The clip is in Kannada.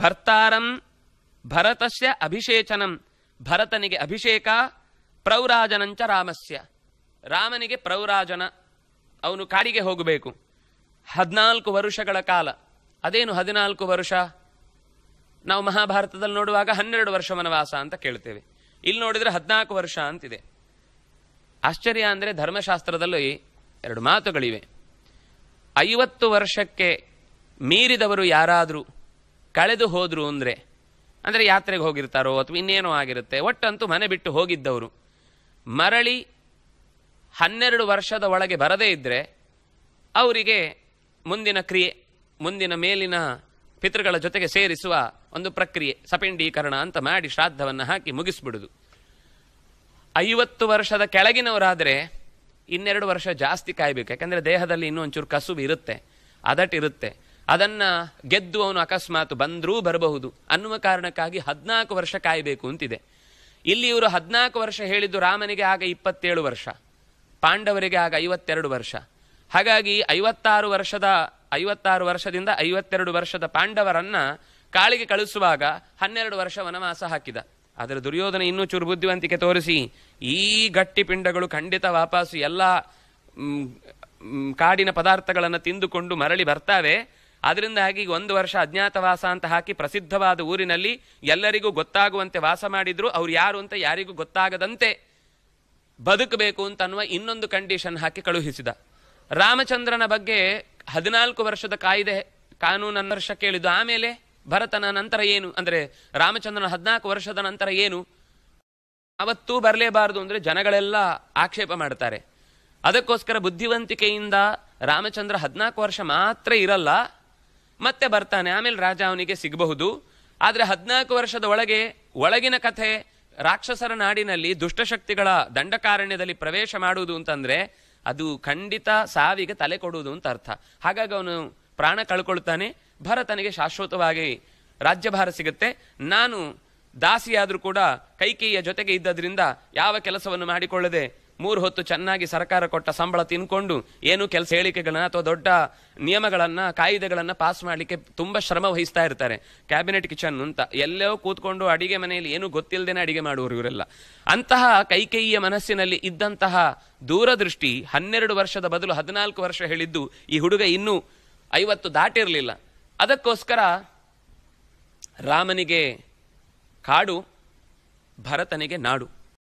ಭರ್ತಾರಂ ಭರತಸ್ಯ ಅಭಿಷೇಚನಂ ಭರತನಿಗೆ ಅಭಿಷೇಕ ಪ್ರೌರಾಜನಂಚ ರಾಮಸ್ಯ ರಾಮನಿಗೆ ಪ್ರೌರಾಜನ ಅವನು ಕಾಡಿಗೆ ಹೋಗಬೇಕು ಹದಿನಾಲ್ಕು ವರುಷಗಳ ಕಾಲ ಅದೇನು ಹದಿನಾಲ್ಕು ವರ್ಷ ನಾವು ಮಹಾಭಾರತದಲ್ಲಿ ನೋಡುವಾಗ ಹನ್ನೆರಡು ವರ್ಷ ವನವಾಸ ಅಂತ ಕೇಳ್ತೇವೆ ಇಲ್ಲಿ ನೋಡಿದರೆ ಹದಿನಾಲ್ಕು ವರ್ಷ ಅಂತಿದೆ ಆಶ್ಚರ್ಯ ಅಂದರೆ ಧರ್ಮಶಾಸ್ತ್ರದಲ್ಲಿ ಎರಡು ಮಾತುಗಳಿವೆ ಐವತ್ತು ವರ್ಷಕ್ಕೆ ಮೀರಿದವರು ಯಾರಾದರೂ ಕಳೆದು ಹೋದರು ಅಂದರೆ ಅಂದರೆ ಯಾತ್ರೆಗೆ ಹೋಗಿರ್ತಾರೋ ಅಥವಾ ಇನ್ನೇನೋ ಆಗಿರುತ್ತೆ ಒಟ್ಟಂತೂ ಮನೆ ಬಿಟ್ಟು ಹೋಗಿದ್ದವರು ಮರಳಿ ಹನ್ನೆರಡು ವರ್ಷದ ಒಳಗೆ ಬರದೇ ಇದ್ದರೆ ಅವರಿಗೆ ಮುಂದಿನ ಕ್ರಿಯೆ ಮುಂದಿನ ಮೇಲಿನ ಪಿತೃಗಳ ಜೊತೆಗೆ ಸೇರಿಸುವ ಒಂದು ಪ್ರಕ್ರಿಯೆ ಸಪಿಂಡೀಕರಣ ಅಂತ ಮಾಡಿ ಶ್ರಾದ್ದವನ್ನು ಹಾಕಿ ಮುಗಿಸ್ಬಿಡುದು ಐವತ್ತು ವರ್ಷದ ಕೆಳಗಿನವರಾದರೆ ಇನ್ನೆರಡು ವರ್ಷ ಜಾಸ್ತಿ ಕಾಯಬೇಕು ಯಾಕಂದರೆ ದೇಹದಲ್ಲಿ ಇನ್ನೂ ಒಂಚೂರು ಕಸುಬು ಇರುತ್ತೆ ಅದಟ್ಟಿರುತ್ತೆ ಅದನ್ನು ಗೆದ್ದು ಅವನು ಅಕಸ್ಮಾತ್ ಬಂದರೂ ಬರಬಹುದು ಅನ್ನುವ ಕಾರಣಕ್ಕಾಗಿ ಹದಿನಾಲ್ಕು ವರ್ಷ ಕಾಯಬೇಕು ಅಂತಿದೆ ಇಲ್ಲಿ ಇವರು ಹದಿನಾಲ್ಕು ವರ್ಷ ಹೇಳಿದ್ದು ರಾಮನಿಗೆ ಆಗ ಇಪ್ಪತ್ತೇಳು ವರ್ಷ ಪಾಂಡವರಿಗೆ ಆಗ ಐವತ್ತೆರಡು ವರ್ಷ ಹಾಗಾಗಿ ಐವತ್ತಾರು ವರ್ಷದ ಐವತ್ತಾರು ವರ್ಷದಿಂದ ಐವತ್ತೆರಡು ವರ್ಷದ ಪಾಂಡವರನ್ನು ಕಾಳಿಗೆ ಕಳಿಸುವಾಗ ಹನ್ನೆರಡು ವರ್ಷ ವನವಾಸ ಹಾಕಿದ ಆದರೆ ದುರ್ಯೋಧನ ಇನ್ನೂ ಚೂರು ಬುದ್ಧಿವಂತಿಕೆ ತೋರಿಸಿ ಈ ಗಟ್ಟಿ ಪಿಂಡಗಳು ಖಂಡಿತ ವಾಪಸ್ಸು ಎಲ್ಲ ಕಾಡಿನ ಪದಾರ್ಥಗಳನ್ನು ತಿಂದುಕೊಂಡು ಮರಳಿ ಬರ್ತಾವೆ ಅದರಿಂದ ಹಾಗೆ ಈಗ ಒಂದು ವರ್ಷ ಅಜ್ಞಾತವಾಸ ಅಂತ ಹಾಕಿ ಪ್ರಸಿದ್ಧವಾದ ಊರಿನಲ್ಲಿ ಎಲ್ಲರಿಗೂ ಗೊತ್ತಾಗುವಂತೆ ವಾಸ ಮಾಡಿದ್ರು ಅವ್ರು ಯಾರು ಅಂತ ಯಾರಿಗೂ ಗೊತ್ತಾಗದಂತೆ ಬದುಕಬೇಕು ಅನ್ನುವ ಇನ್ನೊಂದು ಕಂಡೀಷನ್ ಹಾಕಿ ಕಳುಹಿಸಿದ ರಾಮಚಂದ್ರನ ಬಗ್ಗೆ ಹದಿನಾಲ್ಕು ವರ್ಷದ ಕಾಯ್ದೆ ಕಾನೂನನ್ನು ವರ್ಷ ಕೇಳಿದ್ದು ಆಮೇಲೆ ಭರತನ ನಂತರ ಏನು ಅಂದರೆ ರಾಮಚಂದ್ರನ ಹದಿನಾಲ್ಕು ವರ್ಷದ ನಂತರ ಏನು ಅವತ್ತೂ ಬರಲೇಬಾರದು ಅಂದರೆ ಜನಗಳೆಲ್ಲ ಆಕ್ಷೇಪ ಮಾಡ್ತಾರೆ ಅದಕ್ಕೋಸ್ಕರ ಬುದ್ಧಿವಂತಿಕೆಯಿಂದ ರಾಮಚಂದ್ರ ಹದಿನಾಲ್ಕು ವರ್ಷ ಮಾತ್ರ ಇರಲ್ಲ ಮತ್ತೆ ಬರ್ತಾನೆ ಆಮೇಲೆ ರಾಜ ಅವನಿಗೆ ಸಿಗಬಹುದು ಆದರೆ ಹದಿನಾಲ್ಕು ವರ್ಷದ ಒಳಗೆ ಒಳಗಿನ ಕಥೆ ರಾಕ್ಷಸರ ನಾಡಿನಲ್ಲಿ ದುಷ್ಟಶಕ್ತಿಗಳ ದಂಡಕಾರಣ್ಯದಲ್ಲಿ ಪ್ರವೇಶ ಮಾಡುವುದು ಅಂತಂದ್ರೆ ಅದು ಖಂಡಿತ ಸಾವಿಗೆ ತಲೆ ಕೊಡುವುದು ಅಂತ ಅರ್ಥ ಹಾಗಾಗಿ ಅವನು ಪ್ರಾಣ ಕಳ್ಕೊಳ್ತಾನೆ ಭರತನಿಗೆ ಶಾಶ್ವತವಾಗಿ ರಾಜ್ಯಭಾರ ಸಿಗುತ್ತೆ ನಾನು ದಾಸಿಯಾದರೂ ಕೂಡ ಕೈಕೇಯಿಯ ಜೊತೆಗೆ ಇದ್ದದ್ರಿಂದ ಯಾವ ಕೆಲಸವನ್ನು ಮಾಡಿಕೊಳ್ಳದೆ ಮೂರು ಹೊತ್ತು ಚೆನ್ನಾಗಿ ಸರ್ಕಾರ ಕೊಟ್ಟ ಸಂಬಳ ತಿನ್ಕೊಂಡು ಏನು ಕೆಲಸ ಹೇಳಿಕೆಗಳನ್ನ ಅಥವಾ ದೊಡ್ಡ ನಿಯಮಗಳನ್ನ ಕಾಯಿದೆಗಳನ್ನ ಪಾಸ್ ಮಾಡಲಿಕ್ಕೆ ತುಂಬಾ ಶ್ರಮ ವಹಿಸ್ತಾ ಇರ್ತಾರೆ ಕ್ಯಾಬಿನೆಟ್ ಕಿಚನ್ ಅಂತ ಎಲ್ಲೋ ಕೂತ್ಕೊಂಡು ಅಡಿಗೆ ಮನೆಯಲ್ಲಿ ಏನು ಗೊತ್ತಿಲ್ಲದೆ ಅಡಿಗೆ ಮಾಡುವರು ಇವರೆಲ್ಲ ಅಂತಹ ಕೈಕೇಯಿಯ ಮನಸ್ಸಿನಲ್ಲಿ ಇದ್ದಂತಹ ದೂರದೃಷ್ಟಿ ಹನ್ನೆರಡು ವರ್ಷದ ಬದಲು ಹದಿನಾಲ್ಕು ವರ್ಷ ಹೇಳಿದ್ದು ಈ ಹುಡುಗ ಇನ್ನೂ ಐವತ್ತು ದಾಟಿರಲಿಲ್ಲ ಅದಕ್ಕೋಸ್ಕರ ರಾಮನಿಗೆ ಕಾಡು ಭರತನಿಗೆ ನಾಡು